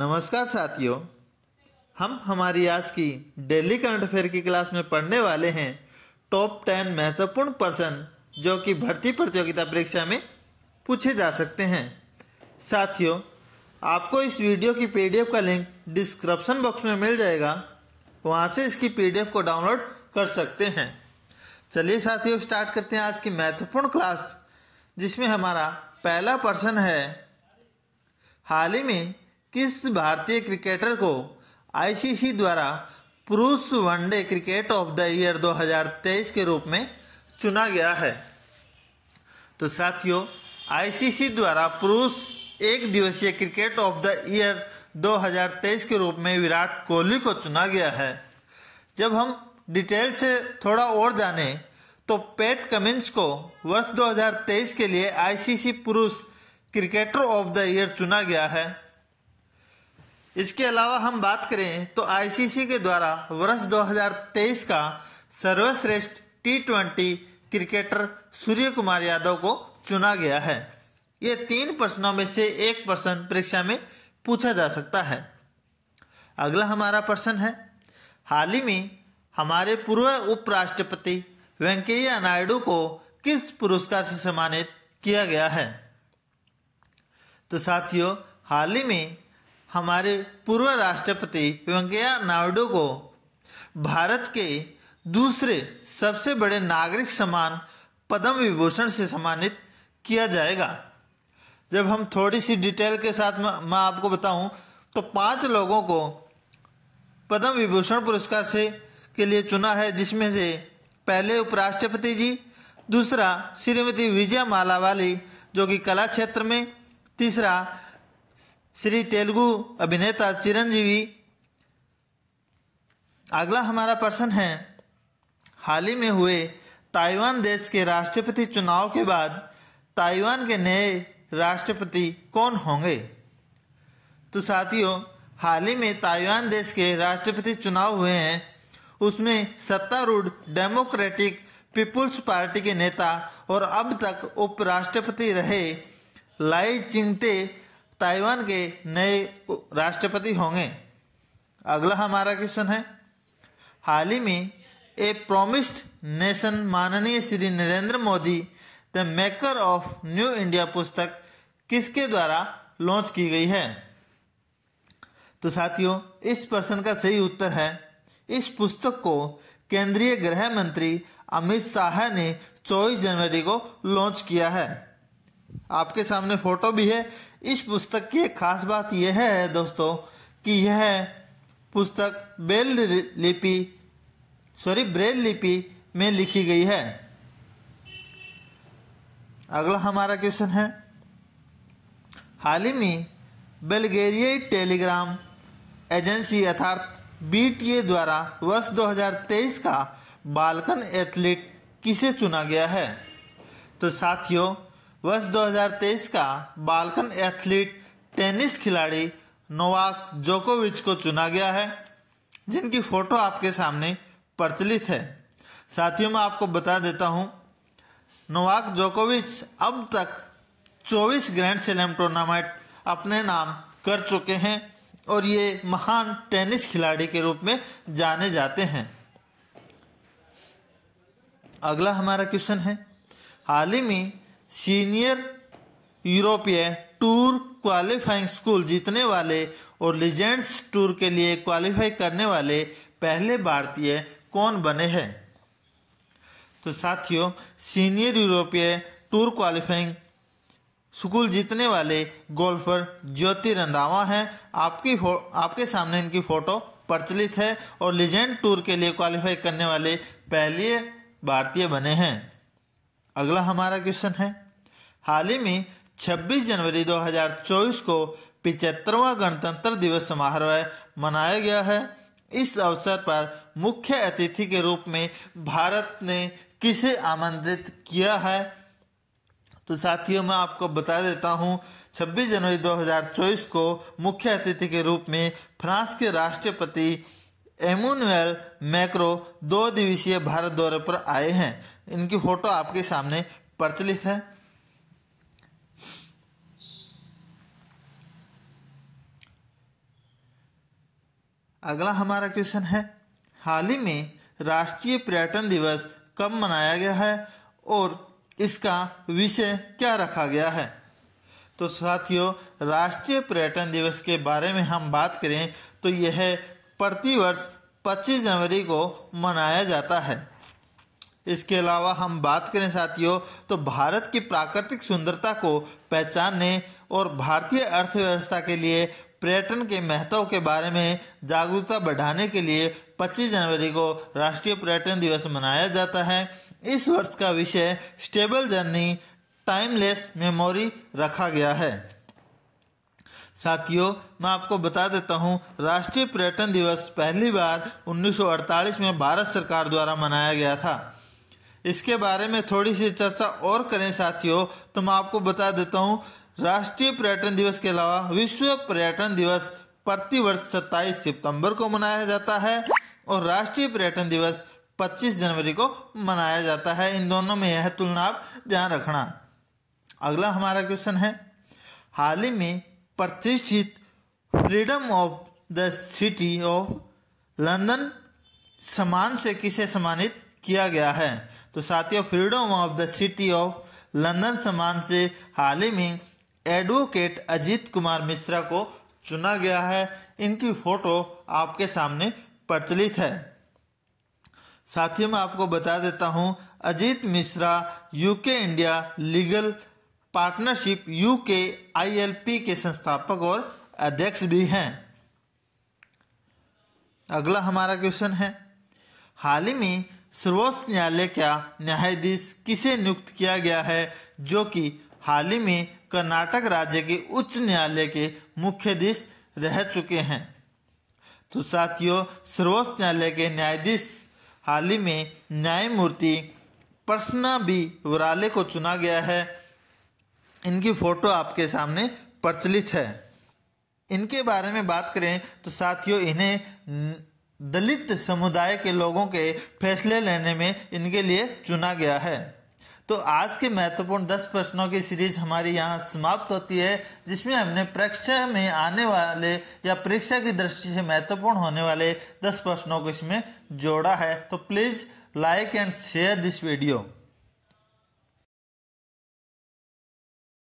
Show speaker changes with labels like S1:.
S1: नमस्कार साथियों हम हमारी आज की डेली करंट अफेयर की क्लास में पढ़ने वाले हैं टॉप टेन महत्वपूर्ण पर्सन जो कि भर्ती प्रतियोगिता परीक्षा में पूछे जा सकते हैं साथियों आपको इस वीडियो की पीडीएफ का लिंक डिस्क्रिप्शन बॉक्स में मिल जाएगा वहाँ से इसकी पीडीएफ को डाउनलोड कर सकते हैं चलिए साथियों स्टार्ट करते हैं आज की महत्वपूर्ण क्लास जिसमें हमारा पहला पर्सन है हाल ही में किस भारतीय क्रिकेटर को आईसीसी द्वारा पुरुष one day cricket of the year 2023 के रूप में चुना गया है तो साथियों आईसीसी द्वारा पुरुष एक दिवसीय क्रिकेट ऑफ द ईयर 2023 के रूप में विराट कोहली को चुना गया है जब हम डिटेल से थोड़ा और जाने तो पेट कमिंस को वर्ष 2023 के लिए आईसीसी पुरुष क्रिकेटर ऑफ द ईयर चुना गया है इसके अलावा हम बात करें तो आईसीसी के द्वारा वर्ष 2023 का सर्वश्रेष्ठ T twenty cricketer Surya Kumar Yadav को चुना गया है ये तीन प्रश्नों में से एक प्रश्न परीक्षा में पूछा जा सकता है अगला हमारा प्रश्न है हाल ही में हमारे पूर्व उपराष्ट्रपति वेंकैया नायडू को किस पुरस्कार से सम्मानित किया गया है तो साथियों हाल ही में हमारे पूर्व राष्ट्रपति वेंकैया नायडू को भारत के दूसरे सबसे बड़े नागरिक सम्मान पद्म विभूषण से सम्मानित किया जाएगा जब हम थोड़ी सी डिटेल के साथ मैं आपको बताऊं तो पांच लोगों को पद्म विभूषण पुरस्कार से के लिए चुना है जिसमें से पहले उपराष्ट्रपति जी दूसरा श्रीमती विजय मालावाली जो कि कला क्षेत्र में तीसरा श्री तेलुगु अभिनेता चिरंजीवी अगला हमारा प्रश्न है हाल ही में हुए ताइवान देश के राष्ट्रपति चुनाव के बाद ताइवान के नए राष्ट्रपति कौन होंगे तो साथियों हाल ही में ताइवान देश के राष्ट्रपति चुनाव हुए हैं उसमें सत्तारूढ़ डेमोक्रेटिक पीपुल्स पार्टी के नेता और अब तक उपराष्ट्रपति रहे लाई चिंगते ताइवान के नए राष्ट्रपति होंगे अगला हमारा क्वेश्चन है हाल ही में ए प्रोमिस्ड नेशन माननीय Shri Narendra Modi the maker of new India पुस्तक किसके द्वारा लॉन्च की गई है तो साथियों इस प्रश्न का सही उत्तर है इस पुस्तक को केंद्रीय गृह मंत्री अमित शाह ने 24 जनवरी को लॉन्च किया है आपके सामने फोटो भी है इस पुस्तक की एक खास बात यह है दोस्तों कि यह पुस्तक बेल लिपि सॉरी ब्रेल लिपि में लिखी गई है अगला हमारा क्वेश्चन है हाल ही में बल्गेरियाई टेलीग्राम एजेंसी अर्थात बी द्वारा वर्ष 2023 का बालकन एथलीट किसे चुना गया है तो साथियों वर्ष 2023 का बालकन एथलीट टेनिस खिलाड़ी नोवाक जोकोविच को चुना गया है जिनकी फ़ोटो आपके सामने प्रचलित है साथियों मैं आपको बता देता हूँ नोवाक जोकोविच अब तक 24 ग्रैंड स्लैम टूर्नामेंट अपने नाम कर चुके हैं और ये महान टेनिस खिलाड़ी के रूप में जाने जाते हैं अगला हमारा क्वेश्चन है हाल ही में सीनियर यूरोपीय टूर क्वालिफाइंग स्कूल जीतने वाले और लीजेंड्स टूर के लिए क्वालिफाई करने वाले पहले भारतीय कौन बने हैं तो साथियों सीनियर यूरोपीय टूर क्वालिफाइंग स्कूल जीतने वाले गोल्फर ज्योति रंधावा हैं आपकी आपके सामने इनकी फ़ोटो प्रचलित है और लीजेंड टूर के लिए क्वालिफाई करने वाले पहले भारतीय बने हैं अगला हमारा क्वेश्चन है हाल ही में 26 जनवरी 2024 को पिचहत्तरवा गणतंत्र दिवस समारोह मनाया गया है इस अवसर पर मुख्य अतिथि के रूप में भारत ने किसे आमंत्रित किया है तो साथियों मैं आपको बता देता हूँ 26 जनवरी 2024 को मुख्य अतिथि के रूप में फ्रांस के राष्ट्रपति एमुनवेल मैक्रो दो दिवसीय भारत दौरे पर आए हैं इनकी फोटो आपके सामने प्रचलित है अगला हमारा क्वेश्चन है हाल ही में राष्ट्रीय पर्यटन दिवस कब मनाया गया है और इसका विषय क्या रखा गया है तो साथियों राष्ट्रीय पर्यटन दिवस के बारे में हम बात करें तो यह प्रतिवर्ष 25 जनवरी को मनाया जाता है इसके अलावा हम बात करें साथियों तो भारत की प्राकृतिक सुंदरता को पहचानने और भारतीय अर्थव्यवस्था के लिए पर्यटन के महत्व के बारे में जागरूकता बढ़ाने के लिए 25 जनवरी को राष्ट्रीय पर्यटन दिवस मनाया जाता है इस वर्ष का विषय स्टेबल जर्नी टाइमलेस मेमोरी रखा गया है साथियों मैं आपको बता देता हूँ राष्ट्रीय पर्यटन दिवस पहली बार 1948 में भारत सरकार द्वारा मनाया गया था इसके बारे में थोड़ी सी चर्चा और करें साथियों तो मैं आपको बता देता हूँ राष्ट्रीय पर्यटन दिवस के अलावा विश्व पर्यटन दिवस प्रतिवर्ष सत्ताईस सितंबर को मनाया जाता है और राष्ट्रीय पर्यटन दिवस 25 जनवरी को मनाया जाता है इन दोनों में यह तुलना आप ध्यान रखना अगला हमारा क्वेश्चन है हाल ही में प्रतिष्ठित freedom of the city of London सम्मान से किसे सम्मानित किया गया है तो साथियों freedom of the city of London सम्मान से हाल ही में एडवोकेट अजीत कुमार मिश्रा को चुना गया है इनकी फोटो आपके सामने प्रचलित है साथियों मैं आपको बता देता हूं Ajit Mishra UK India legal partnership UK ILP के संस्थापक और अध्यक्ष भी हैं अगला हमारा क्वेश्चन है हाल ही में सर्वोच्च न्यायालय का न्यायाधीश किसे नियुक्त किया गया है जो कि हाल ही में कर्नाटक राज्य के उच्च न्यायालय के मुख्याधीश रह चुके हैं तो साथियों सर्वोच्च न्यायालय के न्यायाधीश हाल ही में न्यायमूर्ति प्रश्ना बी वराले को चुना गया है इनकी फोटो आपके सामने प्रचलित है इनके बारे में बात करें तो साथियों इन्हें दलित समुदाय के लोगों के फैसले लेने में इनके लिए चुना गया है तो आज के महत्वपूर्ण दस प्रश्नों की सीरीज हमारी यहाँ समाप्त होती है जिसमें हमने परीक्षा में आने वाले या परीक्षा की दृष्टि से महत्वपूर्ण होने वाले दस प्रश्नों को इसमें जोड़ा है तो please like and share this video